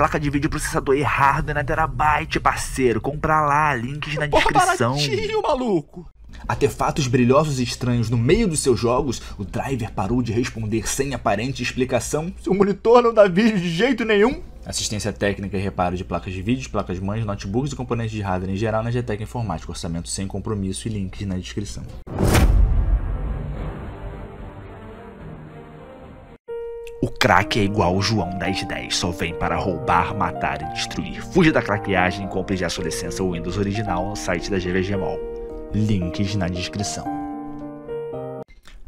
Placa de vídeo processador e hardware é na terabyte, parceiro. Compra lá, links na descrição. Baratinho, maluco. Artefatos brilhosos e estranhos no meio dos seus jogos, o driver parou de responder sem aparente explicação. Seu monitor não dá vídeo de jeito nenhum. Assistência técnica e reparo de placas de vídeo, placas mães, notebooks e componentes de hardware em geral na GTEC Informática. Orçamento sem compromisso e links na descrição. O craque é igual o João 1010, só vem para roubar, matar e destruir. Fuja da craqueagem e compre já sua licença Windows original no site da GVG Mall. Links na descrição.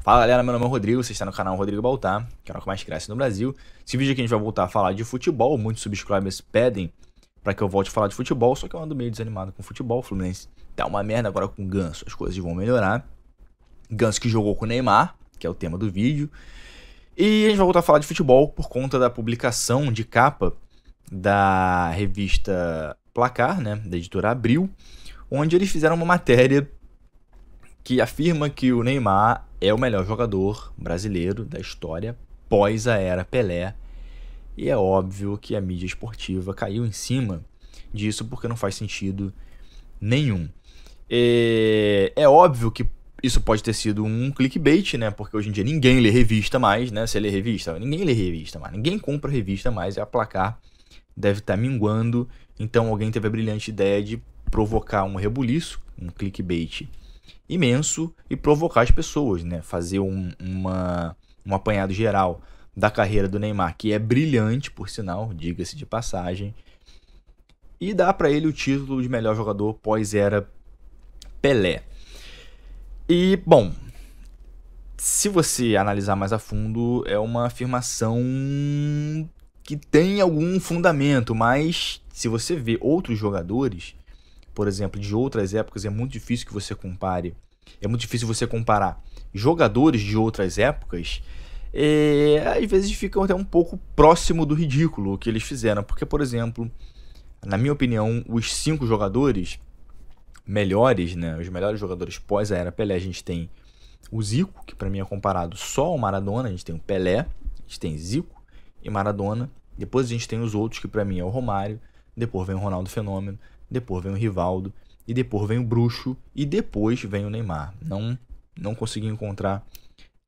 Fala galera, meu nome é Rodrigo, você está no canal Rodrigo Baltar, é canal que mais cresce no Brasil. Esse vídeo aqui a gente vai voltar a falar de futebol, muitos subscribers pedem para que eu volte a falar de futebol, só que eu ando meio desanimado com futebol, o Fluminense tá uma merda agora com o Ganso, as coisas vão melhorar. Ganso que jogou com o Neymar, que é o tema do vídeo. E a gente vai voltar a falar de futebol por conta da publicação de capa da revista Placar, né, da editora Abril, onde eles fizeram uma matéria que afirma que o Neymar é o melhor jogador brasileiro da história pós a era Pelé. E é óbvio que a mídia esportiva caiu em cima disso porque não faz sentido nenhum. É, é óbvio que isso pode ter sido um clickbait, né? Porque hoje em dia ninguém lê revista mais, né? Se lê revista? Ninguém lê revista mais. Ninguém compra revista mais. E é a placar deve estar tá minguando. Então alguém teve a brilhante ideia de provocar um rebuliço, um clickbait imenso e provocar as pessoas, né? Fazer um, uma, um apanhado geral da carreira do Neymar, que é brilhante, por sinal, diga-se de passagem, e dá para ele o título de melhor jogador pós-era Pelé. E, bom, se você analisar mais a fundo, é uma afirmação que tem algum fundamento, mas se você vê outros jogadores, por exemplo, de outras épocas, é muito difícil que você compare. É muito difícil você comparar jogadores de outras épocas. É, às vezes ficam até um pouco próximo do ridículo que eles fizeram, porque, por exemplo, na minha opinião, os cinco jogadores melhores, né? Os melhores jogadores pós a era Pelé, a gente tem o Zico, que para mim é comparado só ao Maradona, a gente tem o Pelé, a gente tem Zico e Maradona. Depois a gente tem os outros que para mim é o Romário, depois vem o Ronaldo Fenômeno, depois vem o Rivaldo e depois vem o Bruxo e depois vem o Neymar. Não não consegui encontrar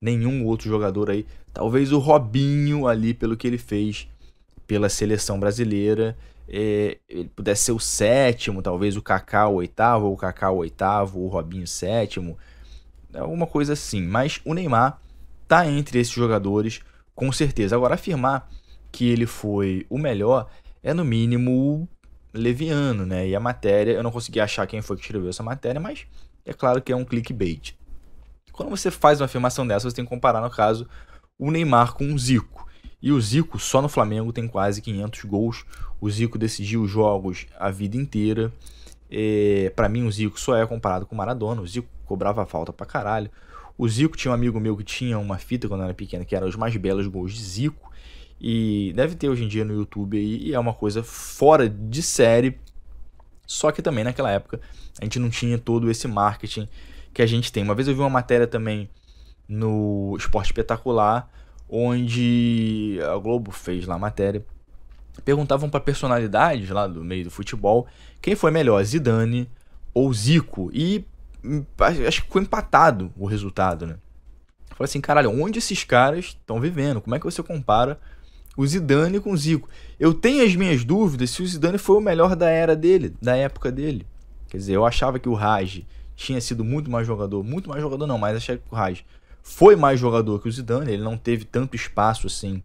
nenhum outro jogador aí, talvez o Robinho ali pelo que ele fez pela seleção brasileira é, ele pudesse ser o sétimo, talvez o Kaká o oitavo, ou o Kaká o oitavo, ou o Robinho o sétimo, alguma é coisa assim. Mas o Neymar tá entre esses jogadores com certeza. Agora afirmar que ele foi o melhor é no mínimo leviano, né? E a matéria, eu não consegui achar quem foi que escreveu essa matéria, mas é claro que é um clickbait. Quando você faz uma afirmação dessa, você tem que comparar, no caso, o Neymar com o Zico. E o Zico, só no Flamengo, tem quase 500 gols. O Zico decidiu os jogos a vida inteira. É, para mim, o Zico só é comparado com o Maradona. O Zico cobrava falta pra caralho. O Zico tinha um amigo meu que tinha uma fita quando eu era pequena que era os mais belos gols de Zico. E deve ter hoje em dia no YouTube aí, e é uma coisa fora de série. Só que também naquela época a gente não tinha todo esse marketing que a gente tem. Uma vez eu vi uma matéria também no Esporte Espetacular, onde a Globo fez lá a matéria perguntavam para personalidades lá do meio do futebol quem foi melhor, Zidane ou Zico. E hum, acho que ficou empatado o resultado, né? falei assim, caralho, onde esses caras estão vivendo? Como é que você compara o Zidane com o Zico? Eu tenho as minhas dúvidas se o Zidane foi o melhor da era dele, da época dele. Quer dizer, eu achava que o Raj tinha sido muito mais jogador, muito mais jogador não, mas achava que o Raj foi mais jogador que o Zidane, ele não teve tanto espaço assim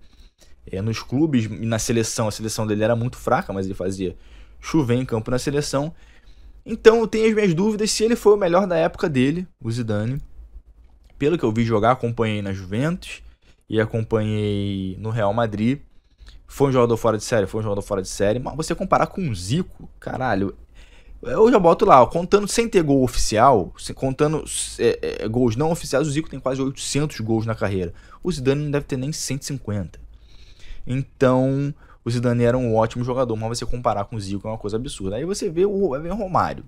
é, nos clubes e na seleção. A seleção dele era muito fraca, mas ele fazia chover em campo na seleção. Então eu tenho as minhas dúvidas se ele foi o melhor da época dele, o Zidane. Pelo que eu vi jogar, acompanhei na Juventus e acompanhei no Real Madrid. Foi um jogador fora de série, foi um jogador fora de série. Mas você comparar com o Zico, caralho. Eu já boto lá, ó, contando sem ter gol oficial, contando é, é, gols não oficiais, o Zico tem quase 800 gols na carreira. O Zidane não deve ter nem 150. Então, o Zidane era um ótimo jogador, mas você comparar com o Zico é uma coisa absurda. Aí você vê o, Romário.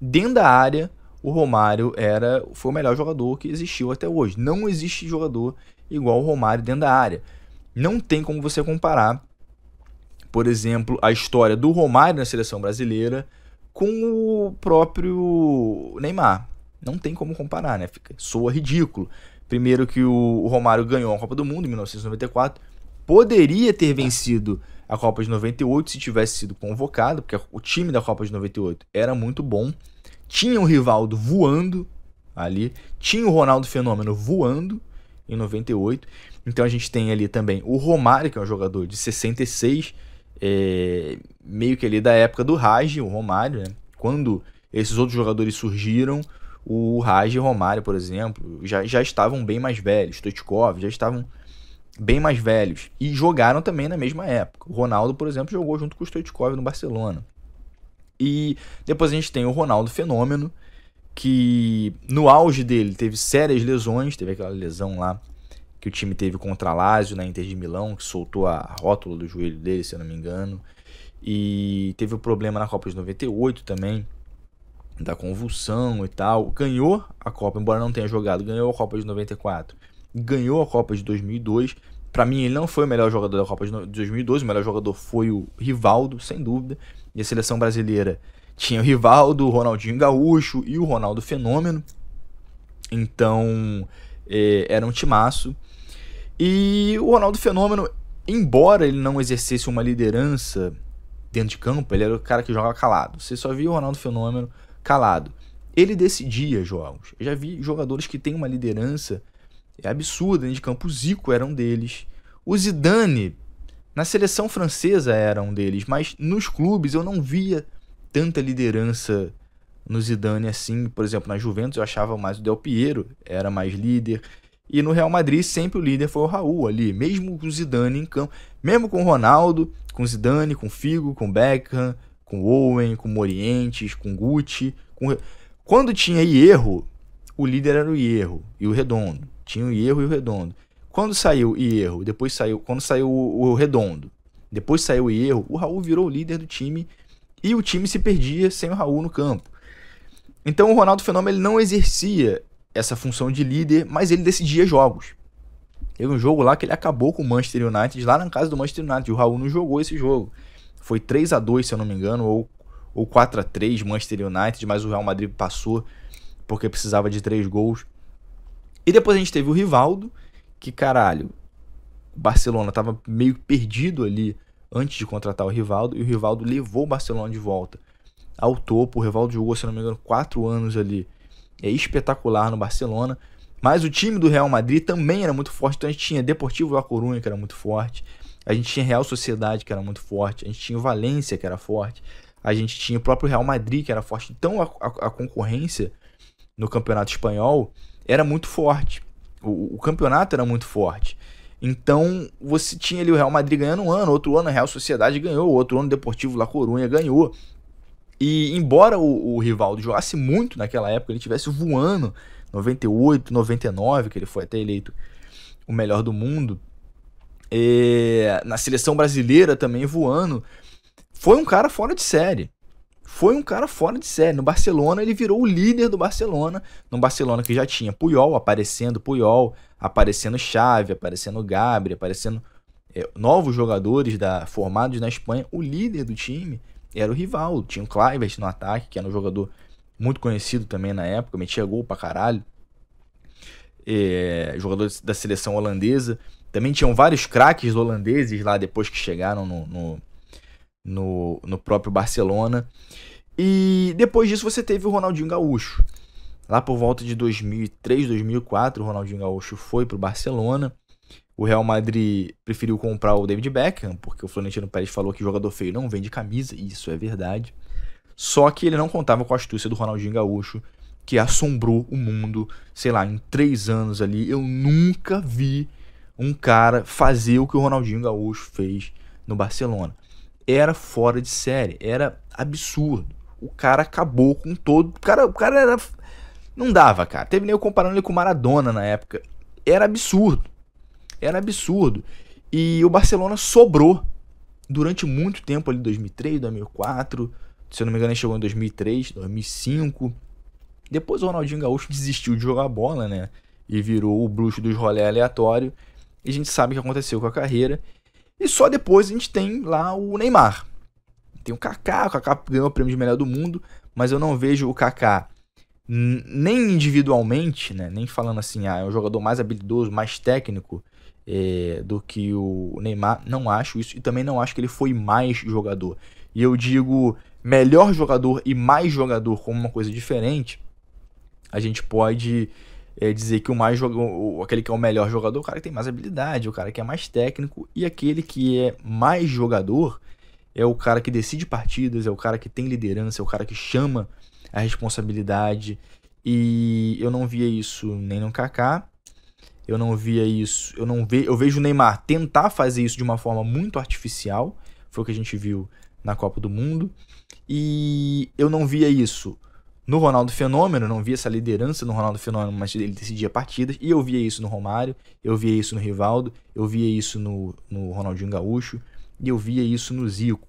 Dentro da área, o Romário era foi o melhor jogador que existiu até hoje. Não existe jogador igual o Romário dentro da área. Não tem como você comparar, por exemplo, a história do Romário na seleção brasileira com o próprio Neymar. Não tem como comparar, né? Fica, soa ridículo. Primeiro que o Romário ganhou a Copa do Mundo em 1994 poderia ter vencido a Copa de 98 se tivesse sido convocado, porque o time da Copa de 98 era muito bom. Tinha o Rivaldo voando ali, tinha o Ronaldo Fenômeno voando em 98. Então a gente tem ali também o Romário, que é um jogador de 66, é, meio que ali da época do Raj, o Romário, né? Quando esses outros jogadores surgiram, o Raj e o Romário, por exemplo, já, já estavam bem mais velhos, Stoichkov, já estavam bem mais velhos e jogaram também na mesma época. O Ronaldo, por exemplo, jogou junto com o Stoichkov no Barcelona. E depois a gente tem o Ronaldo Fenômeno, que no auge dele teve sérias lesões, teve aquela lesão lá que o time teve contra a Lazio na Inter de Milão, que soltou a rótula do joelho dele, se eu não me engano. E teve o um problema na Copa de 98 também, da convulsão e tal. Ganhou a Copa, embora não tenha jogado, ganhou a Copa de 94 ganhou a Copa de 2002. Para mim, ele não foi o melhor jogador da Copa de 2012, o melhor jogador foi o Rivaldo, sem dúvida. E a seleção brasileira tinha o Rivaldo, o Ronaldinho Gaúcho e o Ronaldo Fenômeno. Então, é, era um timaço. E o Ronaldo Fenômeno, embora ele não exercesse uma liderança dentro de campo, ele era o cara que jogava calado. Você só via o Ronaldo Fenômeno calado. Ele decidia jogos. Eu já vi jogadores que têm uma liderança é absurdo, né, de campo. O Zico era um deles. O Zidane, na seleção francesa, era um deles, mas nos clubes eu não via tanta liderança no Zidane assim. Por exemplo, na Juventus eu achava mais o Del Piero, era mais líder. E no Real Madrid sempre o líder foi o Raul ali, mesmo com o Zidane em campo, mesmo com o Ronaldo, com o Zidane, com o Figo, com o Beckham, com o Owen, com o Morientes, com o Gucci. Com... Quando tinha erro, o líder era o erro e o Redondo. Tinha o erro e o Redondo. Quando saiu o erro depois saiu. Quando saiu o, o Redondo, depois saiu o erro o Raul virou o líder do time e o time se perdia sem o Raul no campo. Então o Ronaldo Fenômeno ele não exercia essa função de líder, mas ele decidia jogos. Teve um jogo lá que ele acabou com o Manchester United, lá na casa do Manchester United. O Raul não jogou esse jogo. Foi 3 a 2 se eu não me engano, ou, ou 4 a 3 Manchester United, mas o Real Madrid passou porque precisava de três gols. E depois a gente teve o Rivaldo, que caralho, o Barcelona tava meio perdido ali antes de contratar o Rivaldo, e o Rivaldo levou o Barcelona de volta ao topo. O Rivaldo jogou, se não me engano, quatro anos ali. É espetacular no Barcelona. Mas o time do Real Madrid também era muito forte. Então a gente tinha Deportivo La Coruña, que era muito forte. A gente tinha Real Sociedade, que era muito forte. A gente tinha Valência, que era forte. A gente tinha o próprio Real Madrid, que era forte. Então a, a, a concorrência no campeonato espanhol era muito forte. O, o, campeonato era muito forte. Então, você tinha ali o Real Madrid ganhando um ano, outro ano a Real Sociedade ganhou, outro ano o Deportivo La Coruña ganhou. E embora o, o Rivaldo jogasse muito naquela época, ele tivesse voando 98, 99, que ele foi até eleito o melhor do mundo, e, eh, na seleção brasileira também voando, foi um cara fora de série foi um cara fora de série. No Barcelona, ele virou o líder do Barcelona. No Barcelona que já tinha Puyol aparecendo, Puyol aparecendo Chave, aparecendo Gabriel, aparecendo é, novos jogadores da, formados na Espanha. O líder do time era o rival. Tinha o Clivert no ataque, que era um jogador muito conhecido também na época, metia gol pra caralho. É, jogador da seleção holandesa. Também tinham vários craques holandeses lá depois que chegaram no, no no, no próprio Barcelona. E depois disso você teve o Ronaldinho Gaúcho. Lá por volta de 2003, 2004, o Ronaldinho Gaúcho foi para o Barcelona. O Real Madrid preferiu comprar o David Beckham, porque o Florentino Pérez falou que jogador feio não vende camisa, e isso é verdade. Só que ele não contava com a astúcia do Ronaldinho Gaúcho, que assombrou o mundo, sei lá, em três anos ali. Eu nunca vi um cara fazer o que o Ronaldinho Gaúcho fez no Barcelona era fora de série, era absurdo. O cara acabou com todo. O cara, o cara era. Não dava, cara. Teve nem eu comparando ele com o Maradona na época. Era absurdo. Era absurdo. E o Barcelona sobrou durante muito tempo ali, 2003, 2004. Se eu não me engano, ele chegou em 2003, 2005. Depois o Ronaldinho Gaúcho desistiu de jogar bola, né? E virou o bruxo dos rolé aleatório. E a gente sabe o que aconteceu com a carreira. E só depois a gente tem lá o Neymar. Tem o Kaká, o Kaká ganhou o prêmio de melhor do mundo, mas eu não vejo o Kaká nem individualmente, né, nem falando assim, ah, é um jogador mais habilidoso, mais técnico é, do que o Neymar, não acho isso, e também não acho que ele foi mais jogador. E eu digo melhor jogador e mais jogador como uma coisa diferente, a gente pode é, dizer que o mais aquele que é o melhor jogador, o cara que tem mais habilidade, o cara que é mais técnico, e aquele que é mais jogador é o cara que decide partidas, é o cara que tem liderança, é o cara que chama a responsabilidade. E eu não via isso nem no Kaká, eu não via isso. Eu não ve, eu vejo o Neymar tentar fazer isso de uma forma muito artificial, foi o que a gente viu na Copa do Mundo. E eu não via isso no Ronaldo Fenômeno, não via essa liderança no Ronaldo Fenômeno, mas ele decidia partidas, e eu via isso no Romário, eu via isso no Rivaldo, eu via isso no, no Ronaldinho Gaúcho, e eu via isso no Zico.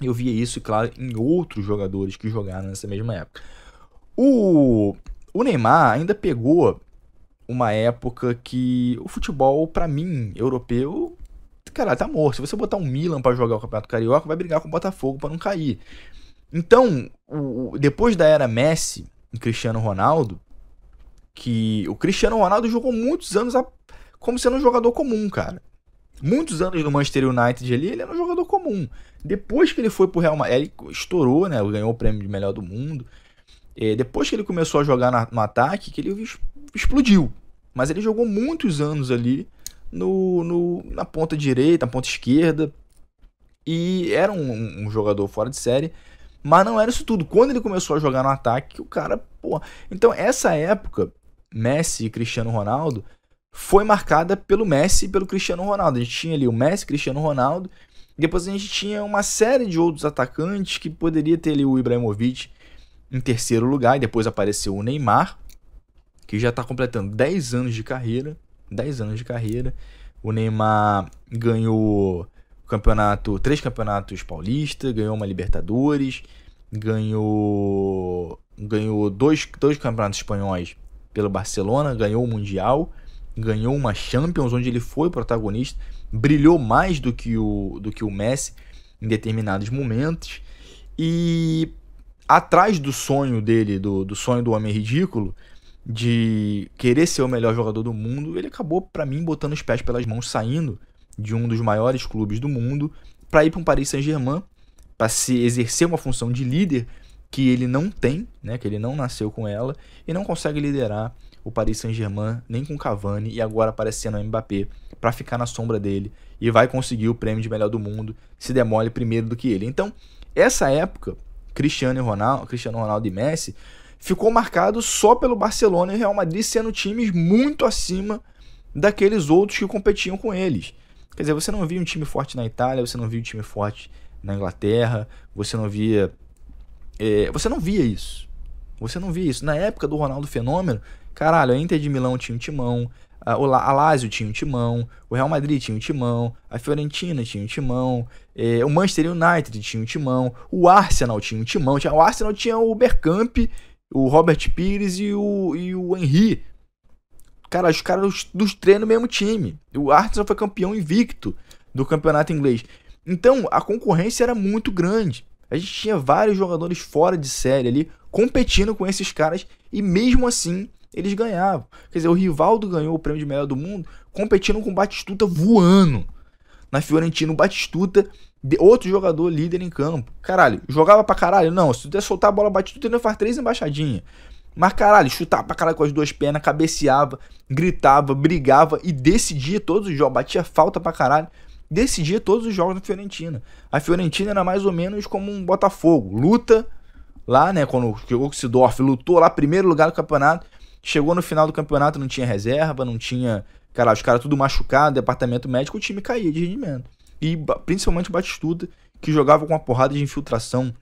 Eu via isso, claro, em outros jogadores que jogaram nessa mesma época. O, o Neymar ainda pegou uma época que o futebol, para mim, europeu, cara, tá morto. Se você botar um Milan para jogar o Campeonato Carioca, vai brigar com o Botafogo para não cair. Então, o, depois da era Messi e Cristiano Ronaldo, que o Cristiano Ronaldo jogou muitos anos a, como sendo um jogador comum, cara. Muitos anos no Manchester United ali, ele era um jogador comum. Depois que ele foi pro Real Madrid, ele estourou, né? Ganhou o prêmio de melhor do mundo. E é, depois que ele começou a jogar na, no ataque, que ele explodiu. Mas ele jogou muitos anos ali no, no na ponta direita, na ponta esquerda. E era um, um jogador fora de série. Mas não era isso tudo. Quando ele começou a jogar no ataque, o cara, pô. Então, essa época, Messi e Cristiano Ronaldo, foi marcada pelo Messi e pelo Cristiano Ronaldo. A gente tinha ali o Messi, Cristiano Ronaldo. Depois a gente tinha uma série de outros atacantes que poderia ter ali o Ibrahimovic em terceiro lugar. E depois apareceu o Neymar, que já está completando 10 anos de carreira. 10 anos de carreira. O Neymar ganhou campeonato, três campeonatos paulistas ganhou uma Libertadores, ganhou ganhou dois, dois campeonatos espanhóis pelo Barcelona, ganhou o Mundial, ganhou uma Champions onde ele foi protagonista, brilhou mais do que o do que o Messi em determinados momentos e atrás do sonho dele, do, do sonho do homem ridículo, de querer ser o melhor jogador do mundo, ele acabou para mim botando os pés pelas mãos, saindo de um dos maiores clubes do mundo para ir para um Paris Saint-Germain, para se exercer uma função de líder que ele não tem, né, que ele não nasceu com ela e não consegue liderar o Paris Saint-Germain nem com Cavani e agora aparecendo o Mbappé para ficar na sombra dele e vai conseguir o prêmio de melhor do mundo se demole primeiro do que ele. Então, essa época, Cristiano Ronaldo, Cristiano Ronaldo e Messi ficou marcado só pelo Barcelona e Real Madrid sendo times muito acima daqueles outros que competiam com eles. Quer dizer, você não via um time forte na Itália, você não via um time forte na Inglaterra, você não via. É, você não via isso. Você não via isso. Na época do Ronaldo Fenômeno, caralho, a Inter de Milão tinha um timão, a, a Lazio tinha um timão, o Real Madrid tinha um timão, a Fiorentina tinha um timão, é, o Manchester United tinha um timão, o Arsenal tinha um timão. Tinha, o Arsenal tinha o Bergkamp, o Robert Pires e o, e o Henry Cara, os caras dos três no mesmo time. O Arsenal foi campeão invicto do campeonato inglês. Então, a concorrência era muito grande. A gente tinha vários jogadores fora de série ali, competindo com esses caras, e mesmo assim, eles ganhavam. Quer dizer, o Rivaldo ganhou o prêmio de melhor do mundo, competindo com o Batistuta voando. Na Fiorentina, o Batistuta, outro jogador líder em campo. Caralho, jogava pra caralho? Não, se tu der soltar a bola, Batistuta ainda faz três embaixadinhas. Mas caralho, chutava pra caralho com as duas pernas, cabeceava, gritava, brigava e decidia todos os jogos, batia falta pra caralho, decidia todos os jogos na Fiorentina. A Fiorentina era mais ou menos como um Botafogo, luta lá, né, quando chegou o Sidorf, lutou lá, primeiro lugar do campeonato, chegou no final do campeonato, não tinha reserva, não tinha, cara, os caras tudo machucado, departamento médico, o time caía de rendimento. E principalmente o Batistuta, que jogava com uma porrada de infiltração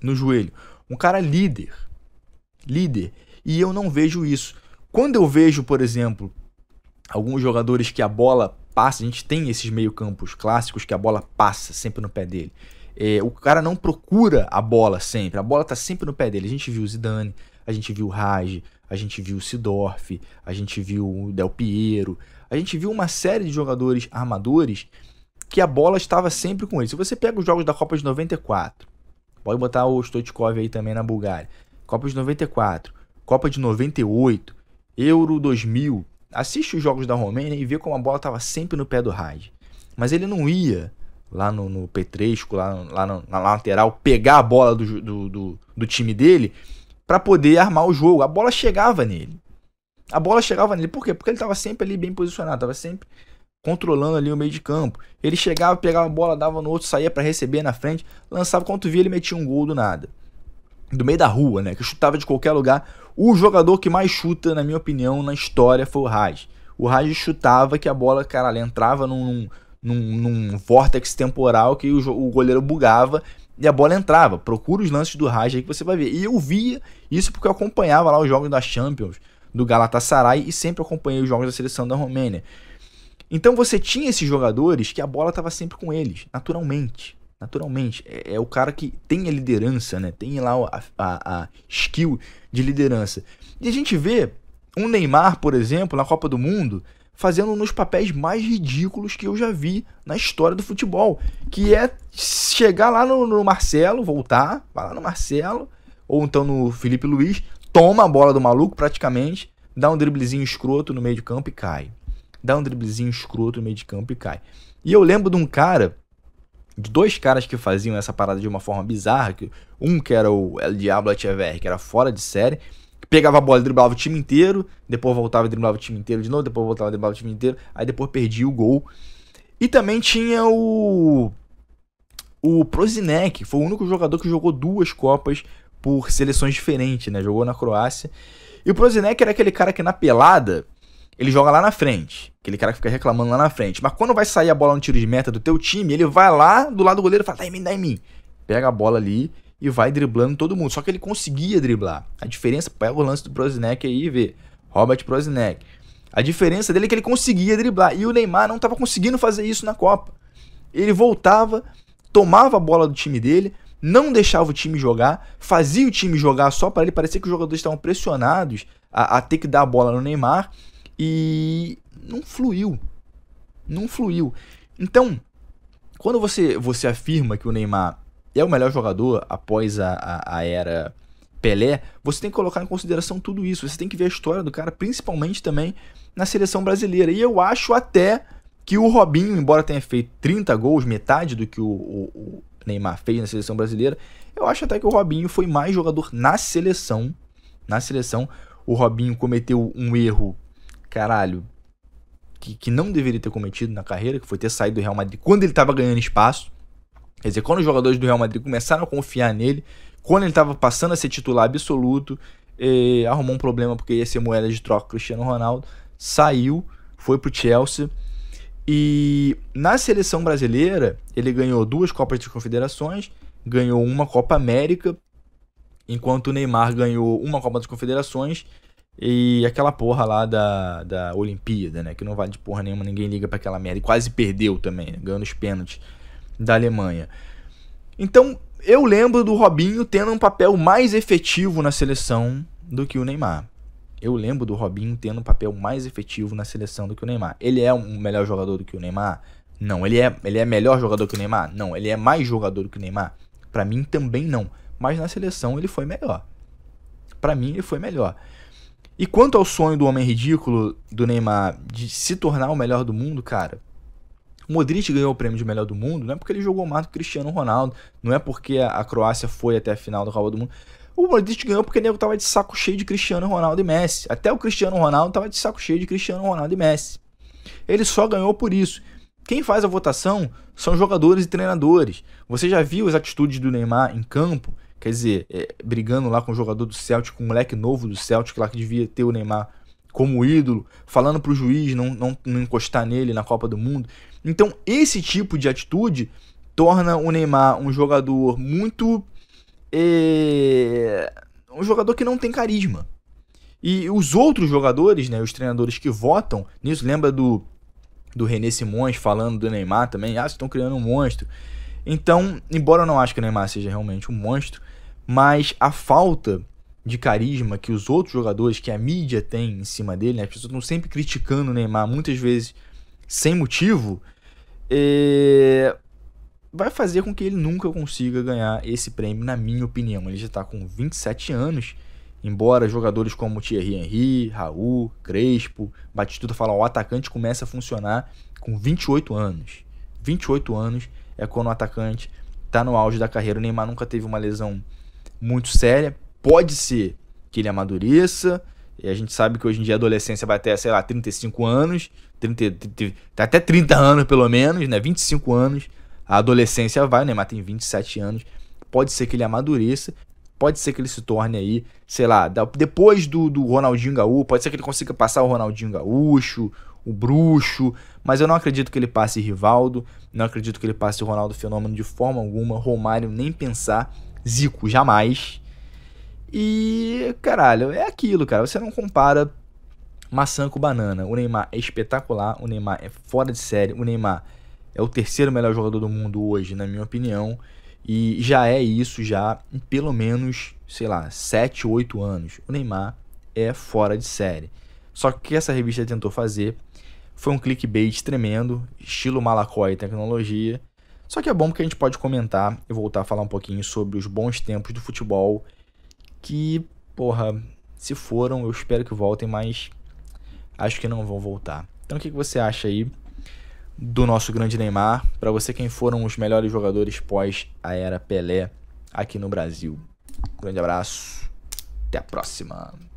no joelho. Um cara líder, líder. E eu não vejo isso. Quando eu vejo, por exemplo, alguns jogadores que a bola passa, a gente tem esses meio-campos clássicos que a bola passa sempre no pé dele. É, o cara não procura a bola sempre, a bola tá sempre no pé dele. A gente viu o Zidane, a gente viu o Raj, a gente viu o Sidorf, a gente viu o Del Piero, a gente viu uma série de jogadores armadores que a bola estava sempre com eles. Se você pega os jogos da Copa de 94, pode botar o Stoichkov aí também na Bulgária. Copa de 94, Copa de 98, Euro 2000. Assiste os jogos da Romênia e vê como a bola estava sempre no pé do Raj. Mas ele não ia lá no, no Petresco, lá, lá no, na lateral, pegar a bola do, do, do, do time dele para poder armar o jogo. A bola chegava nele. A bola chegava nele. Por quê? Porque ele estava sempre ali bem posicionado, estava sempre controlando ali o meio de campo. Ele chegava, pegava a bola, dava no outro, saía para receber na frente, lançava quando via ele metia um gol do nada do meio da rua, né? Que chutava de qualquer lugar. O jogador que mais chuta, na minha opinião, na história foi o Raj. O Raj chutava que a bola, cara, entrava num, num, num vórtex temporal que o, o goleiro bugava e a bola entrava. Procura os lances do Raj aí que você vai ver. E eu via isso porque eu acompanhava lá os jogos da Champions, do Galatasaray e sempre acompanhei os jogos da seleção da Romênia. Então você tinha esses jogadores que a bola estava sempre com eles, naturalmente naturalmente. É, é, o cara que tem a liderança, né? Tem lá a, a, a, skill de liderança. E a gente vê um Neymar, por exemplo, na Copa do Mundo, fazendo um dos papéis mais ridículos que eu já vi na história do futebol. Que é chegar lá no, no Marcelo, voltar, vai lá no Marcelo, ou então no Felipe Luiz, toma a bola do maluco praticamente, dá um driblezinho escroto no meio de campo e cai. Dá um driblezinho escroto no meio de campo e cai. E eu lembro de um cara de dois caras que faziam essa parada de uma forma bizarra. Que, um que era o El Diablo Echeverri, que era fora de série, que pegava a bola e driblava o time inteiro, depois voltava e driblava o time inteiro de novo, depois voltava e driblava o time inteiro, aí depois perdia o gol. E também tinha o. O Prozinec, foi o único jogador que jogou duas Copas por seleções diferentes, né? Jogou na Croácia. E o Prozinec era aquele cara que na pelada ele joga lá na frente. Aquele cara que fica reclamando lá na frente. Mas quando vai sair a bola no tiro de meta do teu time, ele vai lá do lado do goleiro e fala, dá em mim, dá em mim. Pega a bola ali e vai driblando todo mundo. Só que ele conseguia driblar. A diferença, pega o lance do Prozinec aí e vê. Robert Prozinec. A diferença dele é que ele conseguia driblar. E o Neymar não estava conseguindo fazer isso na Copa. Ele voltava, tomava a bola do time dele, não deixava o time jogar, fazia o time jogar só para ele. Parecia que os jogadores estavam pressionados a, a ter que dar a bola no Neymar. E não fluiu. Não fluiu. Então, quando você, você afirma que o Neymar é o melhor jogador após a, a, a era Pelé, você tem que colocar em consideração tudo isso. Você tem que ver a história do cara, principalmente também na seleção brasileira. E eu acho até que o Robinho, embora tenha feito 30 gols, metade do que o, o, o, Neymar fez na seleção brasileira, eu acho até que o Robinho foi mais jogador na seleção. Na seleção, o Robinho cometeu um erro caralho, que, que não deveria ter cometido na carreira, que foi ter saído do Real Madrid quando ele estava ganhando espaço. Quer dizer, quando os jogadores do Real Madrid começaram a confiar nele, quando ele estava passando a ser titular absoluto, eh, arrumou um problema porque ia ser moeda de troca Cristiano Ronaldo, saiu, foi pro Chelsea. E na seleção brasileira, ele ganhou duas Copas das Confederações, ganhou uma Copa América, enquanto o Neymar ganhou uma Copa das Confederações e aquela porra lá da, da Olimpíada, né? Que não vale de porra nenhuma, ninguém liga para aquela merda. E quase perdeu também, né, ganhando os pênaltis da Alemanha. Então, eu lembro do Robinho tendo um papel mais efetivo na seleção do que o Neymar. Eu lembro do Robinho tendo um papel mais efetivo na seleção do que o Neymar. Ele é um melhor jogador do que o Neymar? Não. Ele é, ele é melhor jogador que o Neymar? Não. Ele é mais jogador do que o Neymar? Para mim também não. Mas na seleção ele foi melhor. Para mim ele foi melhor. E quanto ao sonho do homem ridículo do Neymar de se tornar o melhor do mundo, cara, o Modric ganhou o prêmio de melhor do mundo não é porque ele jogou mais que Cristiano Ronaldo, não é porque a Croácia foi até a final da Copa do Mundo. O Modric ganhou porque o nego tava de saco cheio de Cristiano Ronaldo e Messi. Até o Cristiano Ronaldo tava de saco cheio de Cristiano Ronaldo e Messi. Ele só ganhou por isso. Quem faz a votação são jogadores e treinadores. Você já viu as atitudes do Neymar em campo? quer dizer, é, brigando lá com o jogador do Celtic, com o moleque novo do Celtic lá que devia ter o Neymar como ídolo, falando pro juiz não, não, não encostar nele na Copa do Mundo. Então, esse tipo de atitude torna o Neymar um jogador muito. É, um jogador que não tem carisma. E os outros jogadores, né, os treinadores que votam nisso, lembra do, do René Simões falando do Neymar também? Ah, vocês estão criando um monstro. Então, embora eu não acho que o Neymar seja realmente um monstro, mas a falta de carisma que os outros jogadores, que a mídia tem em cima dele, né? as pessoas estão sempre criticando o Neymar, muitas vezes sem motivo, é... vai fazer com que ele nunca consiga ganhar esse prêmio, na minha opinião. Ele já está com 27 anos, embora jogadores como Thierry Henry, Raul, Crespo, Batistuta falam, o atacante começa a funcionar com 28 anos. 28 anos é quando o atacante está no auge da carreira. O Neymar nunca teve uma lesão muito séria. Pode ser que ele amadureça. E a gente sabe que hoje em dia a adolescência vai até, sei lá, 35 anos, 30, 30, tá até 30 anos pelo menos, né? 25 anos. A adolescência vai, né? Mas tem 27 anos. Pode ser que ele amadureça. Pode ser que ele se torne aí, sei lá, depois do, do Ronaldinho Gaúcho. Pode ser que ele consiga passar o Ronaldinho Gaúcho, o Bruxo. Mas eu não acredito que ele passe Rivaldo. Não acredito que ele passe o Ronaldo Fenômeno de forma alguma. Romário, nem pensar. Zico, jamais. E, caralho, é aquilo, cara. Você não compara maçã com banana. O Neymar é espetacular, o Neymar é fora de série, o Neymar é o terceiro melhor jogador do mundo hoje, na minha opinião. E já é isso, já em pelo menos, sei lá, 7, 8 anos. O Neymar é fora de série. Só que o que essa revista tentou fazer foi um clickbait tremendo, estilo Malacoy Tecnologia, só que é bom que a gente pode comentar e voltar a falar um pouquinho sobre os bons tempos do futebol que, porra, se foram, eu espero que voltem, mas acho que não vão voltar. Então o que você acha aí do nosso grande Neymar? Para você, quem foram os melhores jogadores pós a era Pelé aqui no Brasil? Um grande abraço, até a próxima!